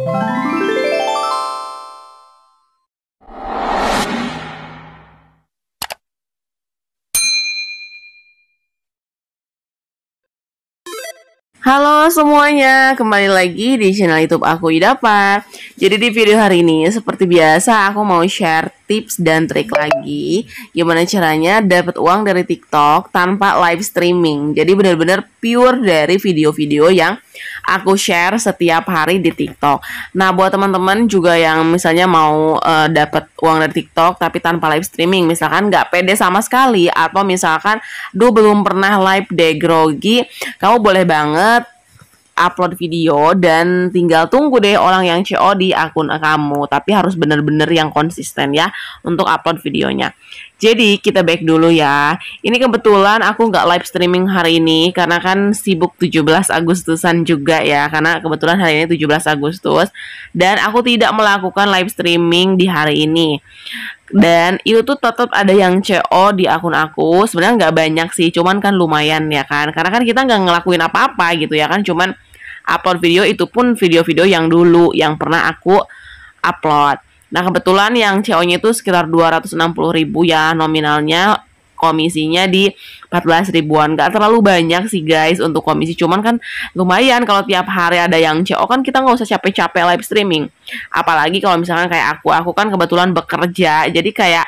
you Halo semuanya, kembali lagi di channel YouTube aku Idapar. Jadi di video hari ini seperti biasa aku mau share tips dan trik lagi gimana caranya dapat uang dari TikTok tanpa live streaming. Jadi benar-benar pure dari video-video yang aku share setiap hari di TikTok. Nah, buat teman-teman juga yang misalnya mau uh, eh, dapat uang dari TikTok tapi tanpa live streaming, misalkan nggak pede sama sekali atau misalkan duh belum pernah live deh grogi, kamu boleh banget upload video dan tinggal tunggu deh orang yang CO di akun kamu tapi harus bener-bener yang konsisten ya untuk upload videonya jadi kita back dulu ya ini kebetulan aku nggak live streaming hari ini karena kan sibuk 17 Agustusan juga ya karena kebetulan hari ini 17 Agustus dan aku tidak melakukan live streaming di hari ini dan itu tuh tetap ada yang CO di akun aku sebenarnya nggak banyak sih cuman kan lumayan ya kan karena kan kita nggak ngelakuin apa-apa gitu ya kan cuman upload video itu pun video-video yang dulu yang pernah aku upload. Nah, kebetulan yang CO-nya itu sekitar 260 ribu ya nominalnya komisinya di 14 ribuan Gak terlalu banyak sih guys untuk komisi Cuman kan lumayan kalau tiap hari ada yang CO kan kita nggak usah capek-capek live streaming Apalagi kalau misalkan kayak aku, aku kan kebetulan bekerja Jadi kayak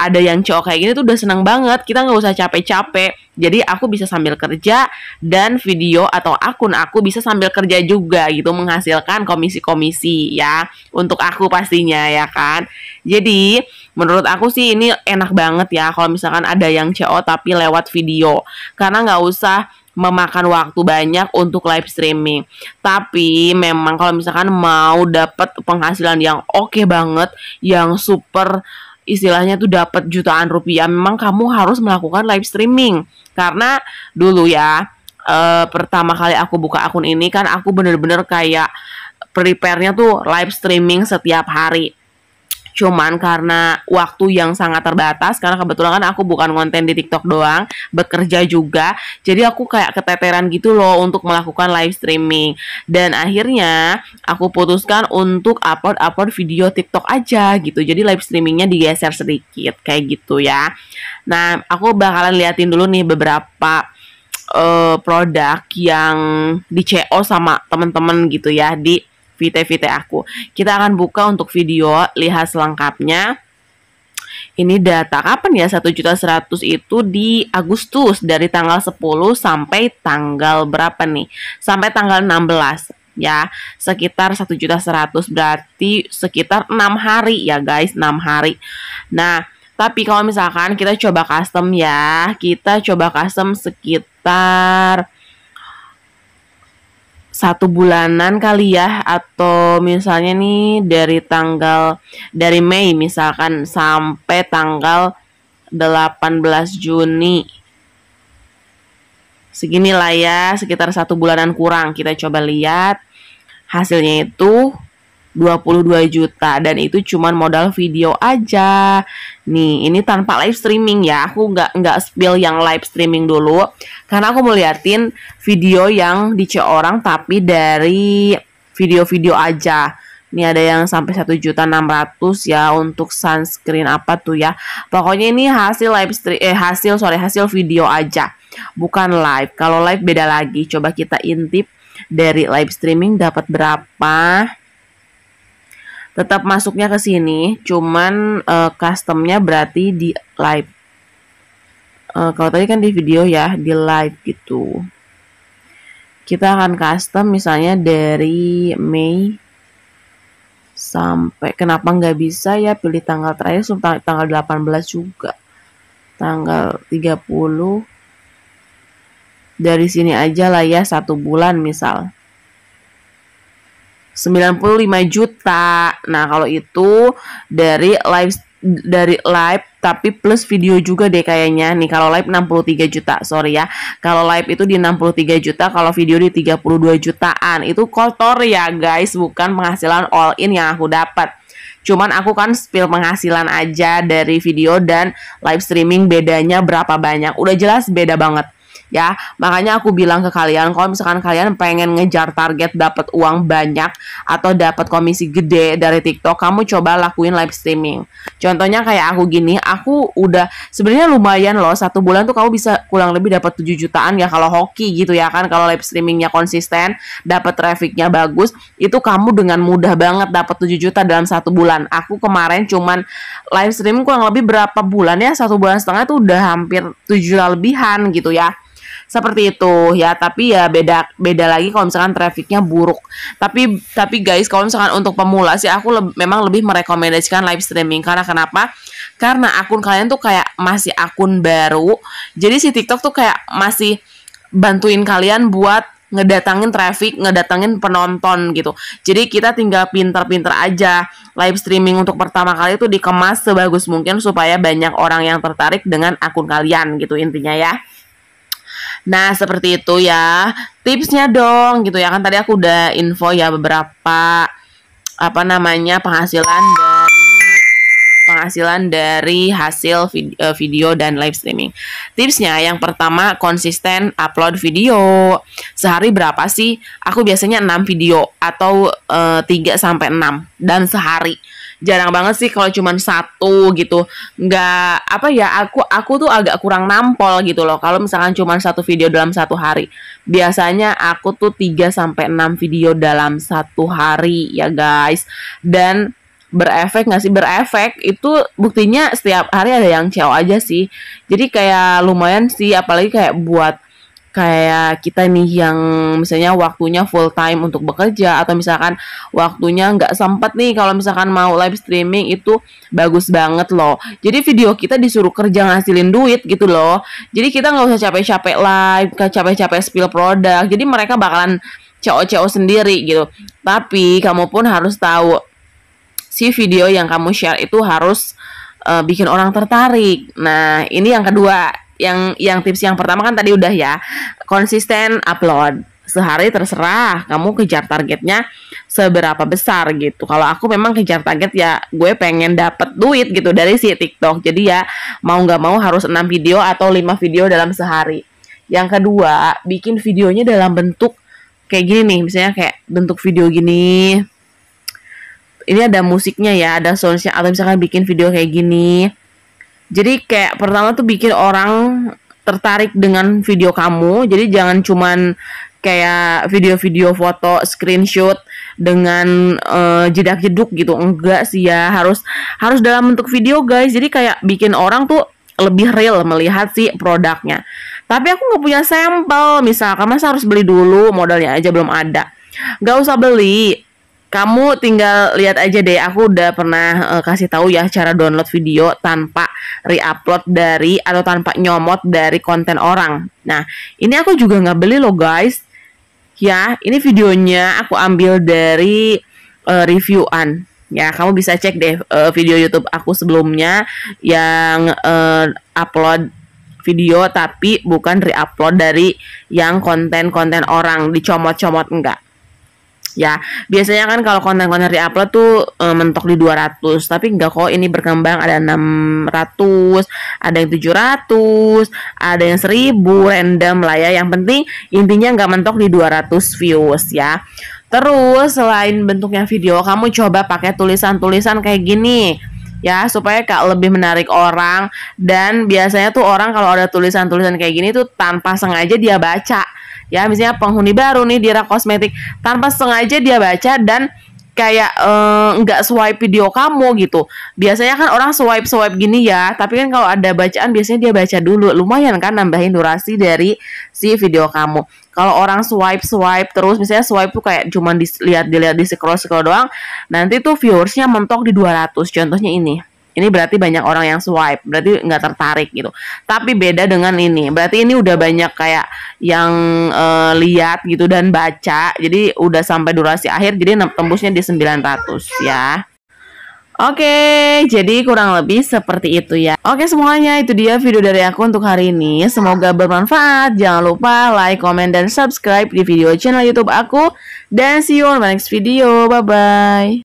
ada yang CO kayak gini tuh udah seneng banget Kita nggak usah capek-capek jadi aku bisa sambil kerja dan video atau akun aku bisa sambil kerja juga gitu menghasilkan komisi-komisi ya untuk aku pastinya ya kan. Jadi menurut aku sih ini enak banget ya kalau misalkan ada yang CO tapi lewat video karena nggak usah memakan waktu banyak untuk live streaming. Tapi memang kalau misalkan mau dapat penghasilan yang oke okay banget, yang super istilahnya tuh dapat jutaan rupiah memang kamu harus melakukan live streaming karena dulu ya uh, pertama kali aku buka akun ini kan aku bener-bener kayak prepare-nya tuh live streaming setiap hari cuman karena waktu yang sangat terbatas karena kebetulan kan aku bukan konten di TikTok doang bekerja juga jadi aku kayak keteteran gitu loh untuk melakukan live streaming dan akhirnya aku putuskan untuk upload upload video TikTok aja gitu jadi live streamingnya digeser sedikit kayak gitu ya nah aku bakalan liatin dulu nih beberapa uh, produk yang di CO sama temen-temen gitu ya di VT-VT aku. Kita akan buka untuk video lihat selengkapnya. Ini data kapan ya juta seratus itu di Agustus dari tanggal 10 sampai tanggal berapa nih? Sampai tanggal 16 ya. Sekitar juta seratus berarti sekitar 6 hari ya guys, 6 hari. Nah, tapi kalau misalkan kita coba custom ya, kita coba custom sekitar satu bulanan kali ya atau misalnya nih dari tanggal dari Mei misalkan sampai tanggal 18 Juni seginilah ya sekitar satu bulanan kurang kita coba lihat hasilnya itu 22 juta dan itu cuman modal video aja nih ini tanpa live streaming ya aku nggak nggak spill yang live streaming dulu karena aku mau liatin video yang dice orang tapi dari video-video aja ini ada yang sampai satu juta enam ratus ya untuk sunscreen apa tuh ya pokoknya ini hasil live stream eh hasil sore hasil video aja bukan live kalau live beda lagi coba kita intip dari live streaming dapat berapa tetap masuknya ke sini, cuman uh, customnya berarti di live. Uh, kalau tadi kan di video ya, di live gitu. Kita akan custom misalnya dari Mei sampai kenapa nggak bisa ya pilih tanggal terakhir tanggal 18 juga tanggal 30 dari sini aja lah ya satu bulan misal 95 juta. Nah, kalau itu dari live dari live tapi plus video juga deh kayaknya nih kalau live 63 juta sorry ya kalau live itu di 63 juta kalau video di 32 jutaan itu kotor ya guys bukan penghasilan all in yang aku dapat cuman aku kan spill penghasilan aja dari video dan live streaming bedanya berapa banyak udah jelas beda banget ya makanya aku bilang ke kalian kalau misalkan kalian pengen ngejar target dapat uang banyak atau dapat komisi gede dari TikTok kamu coba lakuin live streaming contohnya kayak aku gini aku udah sebenarnya lumayan loh satu bulan tuh kamu bisa kurang lebih dapat 7 jutaan ya kalau hoki gitu ya kan kalau live streamingnya konsisten dapat trafficnya bagus itu kamu dengan mudah banget dapat 7 juta dalam satu bulan aku kemarin cuman live streaming kurang lebih berapa bulan ya satu bulan setengah tuh udah hampir 7 juta lebihan gitu ya seperti itu ya tapi ya beda beda lagi kalau misalkan trafficnya buruk tapi tapi guys kalau misalkan untuk pemula sih aku le memang lebih merekomendasikan live streaming karena kenapa karena akun kalian tuh kayak masih akun baru jadi si TikTok tuh kayak masih bantuin kalian buat ngedatangin traffic, ngedatangin penonton gitu. Jadi kita tinggal pinter-pinter aja live streaming untuk pertama kali itu dikemas sebagus mungkin supaya banyak orang yang tertarik dengan akun kalian gitu intinya ya. Nah, seperti itu ya. Tipsnya dong gitu ya kan tadi aku udah info ya beberapa apa namanya penghasilan dari penghasilan dari hasil video, eh, video dan live streaming. Tipsnya yang pertama konsisten upload video. Sehari berapa sih? Aku biasanya 6 video atau uh, eh, 3 sampai 6 dan sehari jarang banget sih kalau cuman satu gitu nggak apa ya aku aku tuh agak kurang nampol gitu loh kalau misalkan cuman satu video dalam satu hari biasanya aku tuh 3 sampai enam video dalam satu hari ya guys dan berefek nggak sih berefek itu buktinya setiap hari ada yang cewek aja sih jadi kayak lumayan sih apalagi kayak buat kayak kita nih yang misalnya waktunya full time untuk bekerja atau misalkan waktunya nggak sempat nih kalau misalkan mau live streaming itu bagus banget loh jadi video kita disuruh kerja ngasilin duit gitu loh jadi kita nggak usah capek-capek live capek-capek spill produk jadi mereka bakalan cowok-cowok sendiri gitu tapi kamu pun harus tahu si video yang kamu share itu harus uh, bikin orang tertarik. Nah, ini yang kedua yang yang tips yang pertama kan tadi udah ya konsisten upload sehari terserah kamu kejar targetnya seberapa besar gitu kalau aku memang kejar target ya gue pengen dapet duit gitu dari si TikTok jadi ya mau nggak mau harus 6 video atau 5 video dalam sehari yang kedua bikin videonya dalam bentuk kayak gini nih misalnya kayak bentuk video gini ini ada musiknya ya ada soundnya atau misalkan bikin video kayak gini jadi kayak pertama tuh bikin orang tertarik dengan video kamu. Jadi jangan cuman kayak video-video foto screenshot dengan uh, eh, jedak jeduk gitu. Enggak sih ya, harus harus dalam bentuk video guys. Jadi kayak bikin orang tuh lebih real melihat si produknya. Tapi aku nggak punya sampel, misalkan masa harus beli dulu modalnya aja belum ada. Gak usah beli, kamu tinggal lihat aja deh aku udah pernah uh, kasih tahu ya cara download video tanpa reupload dari atau tanpa nyomot dari konten orang nah ini aku juga nggak beli loh guys ya ini videonya aku ambil dari uh, reviewan ya kamu bisa cek deh uh, video YouTube aku sebelumnya yang uh, upload video tapi bukan reupload dari yang konten-konten orang dicomot-comot enggak ya biasanya kan kalau konten-konten di upload tuh e, mentok di 200 tapi enggak kok ini berkembang ada 600 ada yang 700 ada yang 1000 random lah ya yang penting intinya enggak mentok di 200 views ya terus selain bentuknya video kamu coba pakai tulisan-tulisan kayak gini ya supaya kak lebih menarik orang dan biasanya tuh orang kalau ada tulisan-tulisan kayak gini tuh tanpa sengaja dia baca ya misalnya penghuni baru nih di rak kosmetik tanpa sengaja dia baca dan kayak eh, nggak uh, swipe video kamu gitu. Biasanya kan orang swipe swipe gini ya, tapi kan kalau ada bacaan biasanya dia baca dulu. Lumayan kan nambahin durasi dari si video kamu. Kalau orang swipe swipe terus misalnya swipe tuh kayak cuman dilihat dilihat di scroll scroll doang, nanti tuh viewersnya mentok di 200. Contohnya ini ini berarti banyak orang yang swipe berarti nggak tertarik gitu tapi beda dengan ini berarti ini udah banyak kayak yang uh, lihat gitu dan baca jadi udah sampai durasi akhir jadi tembusnya di 900 ya Oke, okay, jadi kurang lebih seperti itu ya. Oke okay, semuanya, itu dia video dari aku untuk hari ini. Semoga bermanfaat. Jangan lupa like, comment, dan subscribe di video channel YouTube aku. Dan see you on my next video. Bye-bye.